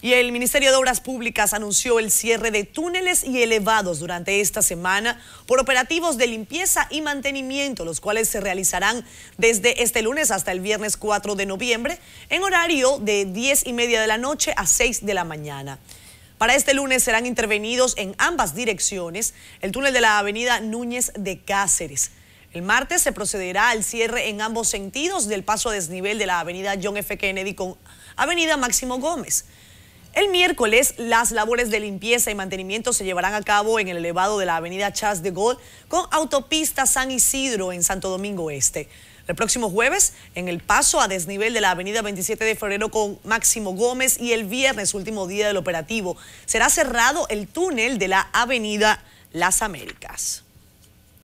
Y el Ministerio de Obras Públicas anunció el cierre de túneles y elevados durante esta semana por operativos de limpieza y mantenimiento, los cuales se realizarán desde este lunes hasta el viernes 4 de noviembre en horario de 10 y media de la noche a 6 de la mañana. Para este lunes serán intervenidos en ambas direcciones el túnel de la avenida Núñez de Cáceres. El martes se procederá al cierre en ambos sentidos del paso a desnivel de la avenida John F. Kennedy con avenida Máximo Gómez. El miércoles, las labores de limpieza y mantenimiento se llevarán a cabo en el elevado de la avenida Chas de Gaulle con autopista San Isidro en Santo Domingo Este. El próximo jueves, en el paso a desnivel de la avenida 27 de febrero con Máximo Gómez y el viernes, último día del operativo, será cerrado el túnel de la avenida Las Américas.